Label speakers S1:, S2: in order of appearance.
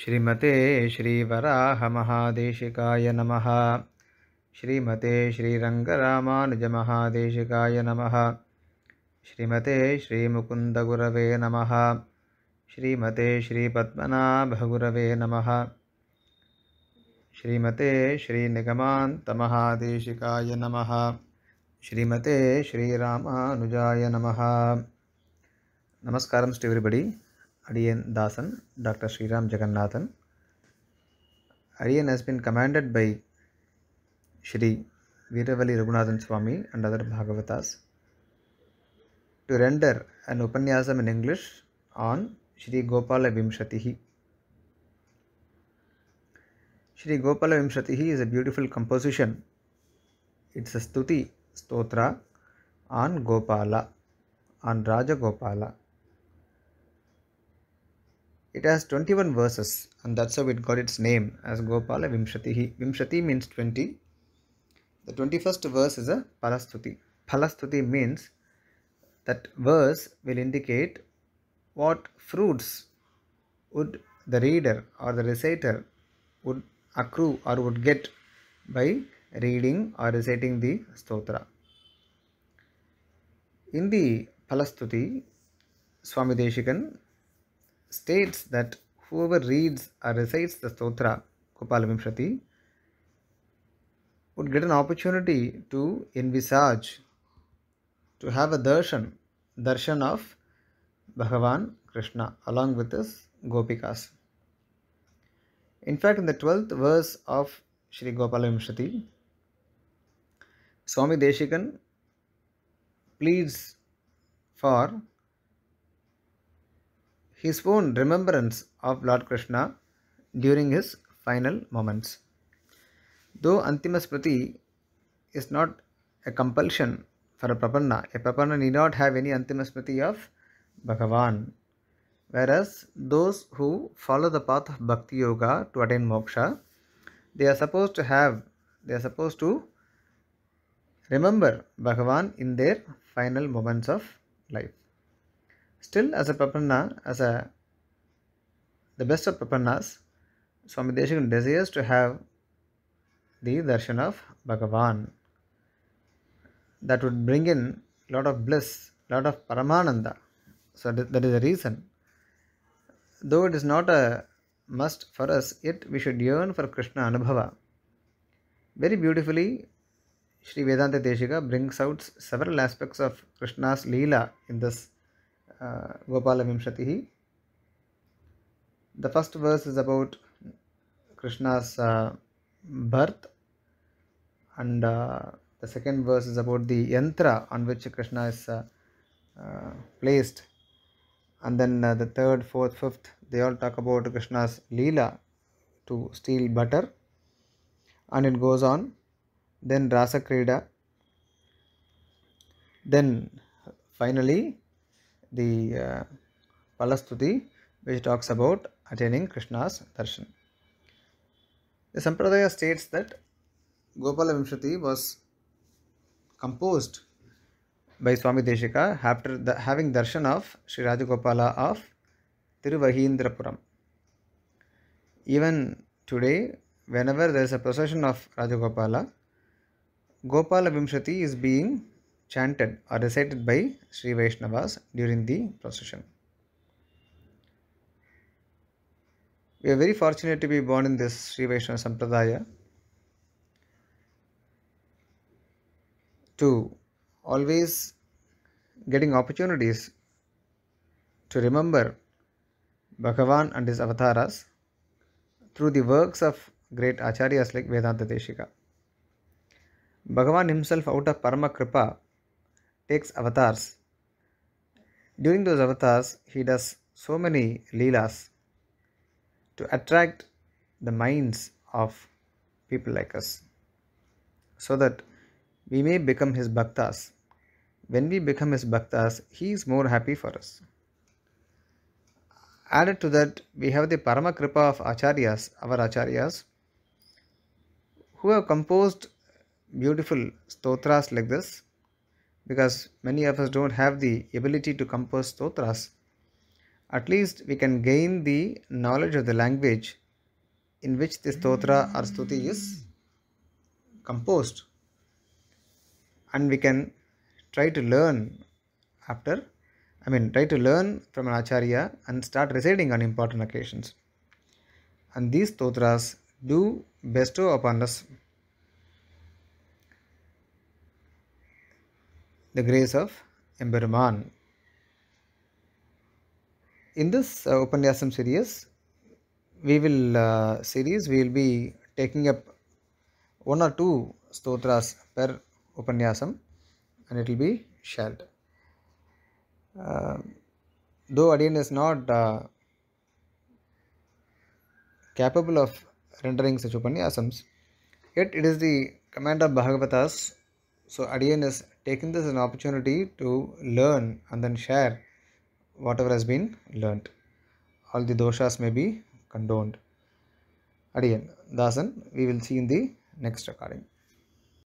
S1: श्रीमते श्रीवराहमहादेशिकाय नम श्रीमते श्रीरङ्गरामानुजमहादेशिकाय नम श्रीमते श्रीमुकुन्दगुरवे नम श्रीमते श्रीपद्मनाभगुरवे नम श्रीमते श्रीनिगमान्तमहादेशिकाय नम श्रीमते श्रीरामानुजाय नम नमस्कार to everybody Aryan Dasan, Dr. Sriram Jagannathan. Aryan has been commanded by Shri Viravali Raghunathan Swami and other Bhagavatas to render an Upaniyasam in English on Shri Gopala Vimshatihi. Shri Gopala Vimshatihi is a beautiful composition. It's a stuti stotra on Gopala, on Raja Gopala. It has 21 verses and that's how it got its name as Gopala Vimshati. Vimshati means 20. The 21st verse is a Palastuti. Palastuti means that verse will indicate what fruits would the reader or the reciter would accrue or would get by reading or reciting the stotra. In the Palastuti, Swami Deshikan states that whoever reads or recites the stotra Kopalaviprati would get an opportunity to envisage, to have a darshan, darshan of Bhagavan Krishna along with his Gopikas. In fact, in the 12th verse of Sri Gopalamishati, Swami Deshikan pleads for his own remembrance of Lord Krishna during his final moments. Though Antima Smriti is not a compulsion for a Prapanna, a Prapanna need not have any Antima Smriti of Bhagavan. Whereas those who follow the path of Bhakti Yoga to attain moksha, they are supposed to have, they are supposed to remember Bhagavan in their final moments of life. Still, as a papanna, as a the best of papannas, Swami Deshikan desires to have the darshan of Bhagavan. That would bring in lot of bliss, lot of paramananda. So that is the reason. Though it is not a must for us, yet we should yearn for Krishna Anubhava. Very beautifully, Sri Vedanta Deshika brings out several aspects of Krishna's Leela in this uh, Gopala The first verse is about Krishna's uh, birth and uh, the second verse is about the yantra on which Krishna is placed and then uh, the third fourth fifth they all talk about krishna's leela to steal butter and it goes on then rasa krida then finally the uh, Palastuti which talks about attaining Krishna's darshan. The Sampradaya states that Gopala Vimshati was composed by Swami Deshika after the, having darshan of Sri Rajagopala of Tiruvahindrapuram. Even today, whenever there is a procession of Rajagopala, Gopala Vimshati is being chanted or recited by Sri Vaishnavas during the procession. We are very fortunate to be born in this Sri Vaishnava Sampradaya to always getting opportunities to remember Bhagavan and his avatars through the works of great acharyas like Vedanta Deshika. Bhagavan himself out of Paramakripa Kripa takes avatars. During those avatars, he does so many leelas to attract the minds of people like us so that we may become his bhaktas. When we become his bhaktas, he is more happy for us. Added to that, we have the Paramakripa of Acharyas, our Acharyas, who have composed beautiful stotras like this because many of us don't have the ability to compose stotras, at least we can gain the knowledge of the language in which the stotra or stuti is composed and we can try to learn after I mean try to learn from an acharya and start reciting on important occasions and these stotras do bestow upon us the grace of Emberman. In this uh, Upanishad series, we will uh, series we will be taking up one or two stotras per Upanishad, and it will be shared. Uh, though Adyan is not uh, capable of rendering such Upanishad, yet it is the command of Bhagavatas, so Adyan is taken this as an opportunity to learn and then share whatever has been learnt. All the doshas may be condoned. Adiyan dasan, we will see in the next recording.